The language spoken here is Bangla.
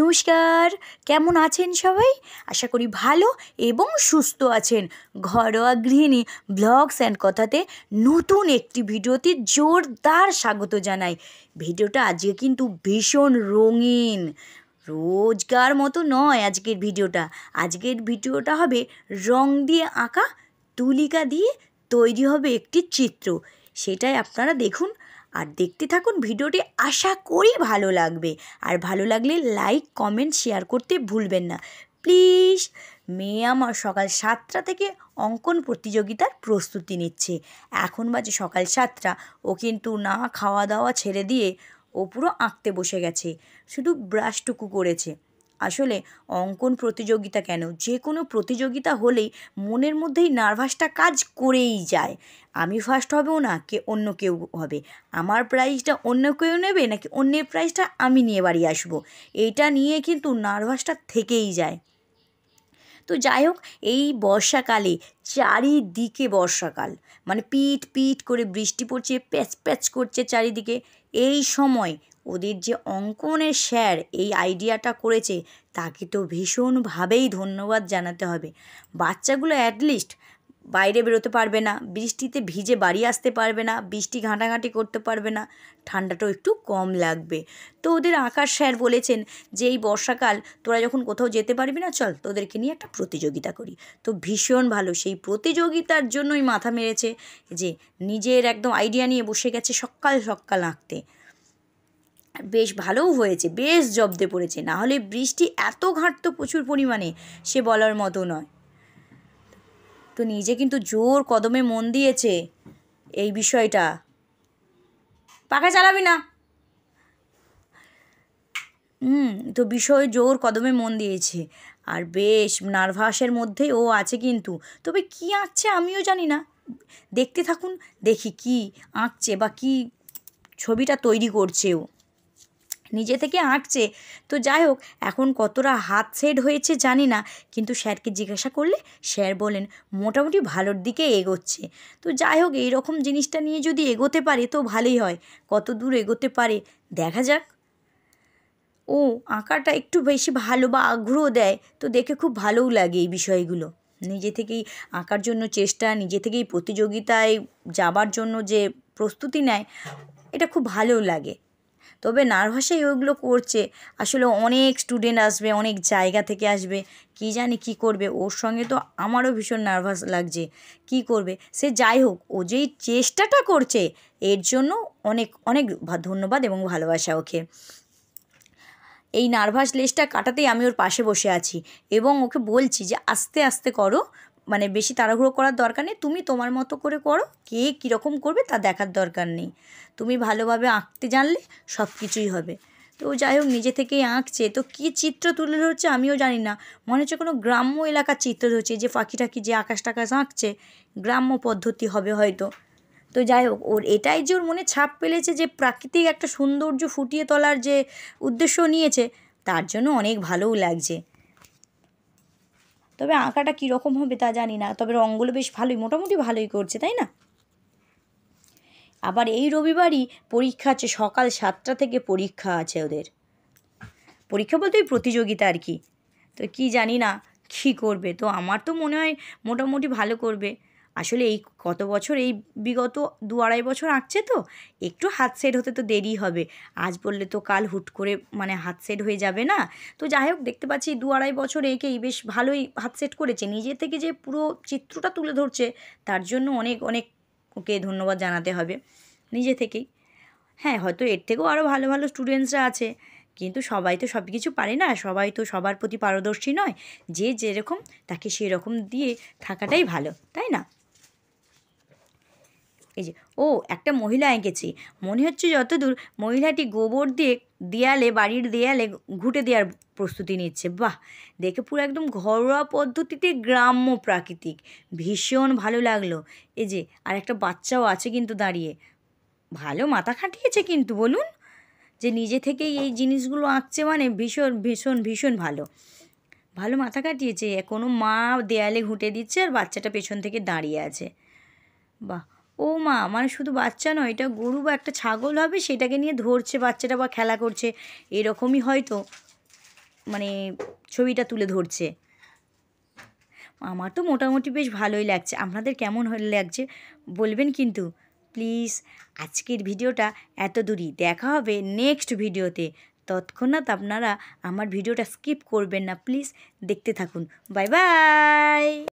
নমস্কার কেমন আছেন সবাই আশা করি ভালো এবং সুস্থ আছেন ঘরোয়া গৃহিণী ব্লগস অ্যান্ড কথাতে নতুন একটি ভিডিওতে জোরদার স্বাগত জানাই ভিডিওটা আজকে কিন্তু ভীষণ রঙিন রোজকার মতো নয় আজকের ভিডিওটা আজকের ভিডিওটা হবে রং দিয়ে আঁকা তুলিকা দিয়ে তৈরি হবে একটি চিত্র সেটাই আপনারা দেখুন আর দেখতে থাকুন ভিডিওটি আশা করি ভালো লাগবে আর ভালো লাগলে লাইক কমেন্ট শেয়ার করতে ভুলবেন না প্লিজ মেয়ে আমার সকাল সাতটা থেকে অঙ্কন প্রতিযোগিতার প্রস্তুতি নিচ্ছে এখন বাজে সকাল সাতটা ও কিন্তু না খাওয়া দাওয়া ছেড়ে দিয়ে ও পুরো আঁকতে বসে গেছে শুধু ব্রাশটুকু করেছে আসলে অঙ্কন প্রতিযোগিতা কেন যে কোনো প্রতিযোগিতা হলেই মনের মধ্যেই নার্ভাসটা কাজ করেই যায় আমি ফার্স্ট হবেও না কে অন্য কেউ হবে আমার প্রাইজটা অন্য কেউ নেবে নাকি অন্যের প্রাইজটা আমি নিয়ে বাড়ি আসব এটা নিয়ে কিন্তু নার্ভাসটা থেকেই যায় তো যাই হোক এই বর্ষাকালে চারিদিকে বর্ষাকাল মানে পিট পিট করে বৃষ্টি পড়ছে প্যাচ প্যাচ করছে চারিদিকে এই সময় ওদের যে অঙ্কনের স্যার এই আইডিয়াটা করেছে তাকে তো ভীষণভাবেই ধন্যবাদ জানাতে হবে বাচ্চাগুলো অ্যাটলিস্ট বাইরে বেরোতে পারবে না বৃষ্টিতে ভিজে বাড়ি আসতে পারবে না বৃষ্টি ঘাঁটাঘাঁটি করতে পারবে না ঠান্ডাটাও একটু কম লাগবে তো ওদের আকাশ স্যার বলেছেন যে এই বর্ষাকাল তোরা যখন কোথাও যেতে পারবি না চল তোদেরকে নিয়ে একটা প্রতিযোগিতা করি তো ভীষণ ভালো সেই প্রতিযোগিতার জন্যই মাথা মেরেছে যে নিজের একদম আইডিয়া নিয়ে বসে গেছে সকাল সকাল আঁকতে বেশ ভালোও হয়েছে বেশ জব্দে পড়েছে না হলে বৃষ্টি এত ঘাটতো প্রচুর পরিমাণে সে বলার মতো নয় তো নিজে কিন্তু জোর কদমে মন দিয়েছে এই বিষয়টা পাখা চালাবি না হুম তো বিষয় জোর কদমে মন দিয়েছে আর বেশ নার্ভাসের মধ্যে ও আছে কিন্তু তবে কি আঁকছে আমিও জানি না দেখতে থাকুন দেখি কি আঁকছে বা কি ছবিটা তৈরি করছে ও নিজে থেকে আঁকছে তো যাই হোক এখন কতটা হাত সেড হয়েছে জানি না কিন্তু স্যারকে জিজ্ঞাসা করলে স্যার বলেন মোটামুটি ভালোর দিকে এগোচ্ছে তো যাই হোক এইরকম জিনিসটা নিয়ে যদি এগোতে পারে তো ভালোই হয় কত দূর এগোতে পারে দেখা যাক ও আঁকাটা একটু বেশি ভালো বা আগ্রহ দেয় তো দেখে খুব ভালোও লাগে এই বিষয়গুলো নিজে থেকেই আঁকার জন্য চেষ্টা নিজে থেকেই প্রতিযোগিতায় যাবার জন্য যে প্রস্তুতি নেয় এটা খুব ভালো লাগে তবে নার্ভাসেই ওইগুলো করছে আসলে অনেক স্টুডেন্ট আসবে অনেক জায়গা থেকে আসবে কি জানি কি করবে ওর সঙ্গে তো আমারও ভীষণ নার্ভাস লাগছে কি করবে সে যাই হোক ও যেই চেষ্টাটা করছে এর জন্য অনেক অনেক ধন্যবাদ এবং ভালোবাসা ওকে এই নার্ভাস লেসটা কাটাতেই আমি ওর পাশে বসে আছি এবং ওকে বলছি যে আস্তে আস্তে করো মানে বেশি তাড়াহুড়ো করার দরকার নেই তুমি তোমার মতো করে করো কে কীরকম করবে তা দেখার দরকার নেই তুমি ভালোভাবে আঁকতে জানলে সব কিছুই হবে তো যাই হোক নিজে থেকেই আঁকছে তো কি চিত্র তুলে ধরছে আমিও জানি না মনে হচ্ছে কোনো গ্রাম্য এলাকার চিত্র ধরছে যে পাখি টাকি যে আকাশ টাকাশ আঁকছে গ্রাম্য পদ্ধতি হবে হয়তো তো যাই হোক ওর এটাই যে ওর মনে ছাপ পেলেছে যে প্রাকৃতিক একটা সৌন্দর্য ফুটিয়ে তোলার যে উদ্দেশ্য নিয়েছে তার জন্য অনেক ভালোও লাগছে তবে আঁকাটা কীরকম হবে তা জানি না তবে রঙগুলো বেশ ভালোই মোটামুটি ভালোই করছে তাই না আবার এই রবিবারই পরীক্ষা আছে সকাল সাতটা থেকে পরীক্ষা আছে ওদের পরীক্ষা বলতে ওই প্রতিযোগিতা আর কি তো কি জানি না কী করবে তো আমার তো মনে হয় মোটামুটি ভালো করবে আসলে এই কত বছর এই বিগত দু আড়াই বছর আঁকছে তো একটু হাত সেট হতে তো দেরি হবে আজ বললে তো কাল হুট করে মানে হাত সেট হয়ে যাবে না তো যাই হোক দেখতে পাচ্ছি দু আড়াই বছর এঁকেই বেশ ভালোই হাত সেট করেছে নিজে থেকে যে পুরো চিত্রটা তুলে ধরছে তার জন্য অনেক অনেক ওকে ধন্যবাদ জানাতে হবে নিজে থেকেই হ্যাঁ হয়তো এর থেকেও আরও ভালো ভালো স্টুডেন্টসরা আছে কিন্তু সবাই তো সব কিছু পারে না সবাই তো সবার প্রতি পারদর্শী নয় যে যেরকম তাকে সেরকম দিয়ে থাকাটাই ভালো তাই না এই যে ও একটা মহিলা এঁকেছে মনে হচ্ছে যতদূর মহিলাটি গোবর দিয়ে দেয়ালে বাড়ির দেয়ালে ঘুটে দেওয়ার প্রস্তুতি নিচ্ছে বাহ দেখে পুরো একদম ঘরোয়া পদ্ধতিতে গ্রাম্য প্রাকৃতিক ভীষণ ভালো লাগলো এই যে আর একটা বাচ্চাও আছে কিন্তু দাঁড়িয়ে ভালো মাথা খাটিয়েছে কিন্তু বলুন যে নিজে থেকেই এই জিনিসগুলো আঁকছে মানে ভীষণ ভীষণ ভীষণ ভালো ভালো মাথা কাটিয়েছে কোনো মা দেয়ালে ঘুঁটে দিচ্ছে আর বাচ্চাটা পেছন থেকে দাঁড়িয়ে আছে বাহ ও মা মানে শুধু বাচ্চা নয় এটা গরু বা একটা ছাগল হবে সেটাকে নিয়ে ধরছে বাচ্চাটা বা খেলা করছে এরকমই হয়তো মানে ছবিটা তুলে ধরছে আমার তো মোটামুটি বেশ ভালোই লাগছে আপনাদের কেমন লাগছে বলবেন কিন্তু প্লিজ আজকের ভিডিওটা এত দূরই দেখা হবে নেক্সট ভিডিওতে তৎক্ষণাৎ আপনারা আমার ভিডিওটা স্কিপ করবেন না প্লিজ দেখতে থাকুন বাই বাই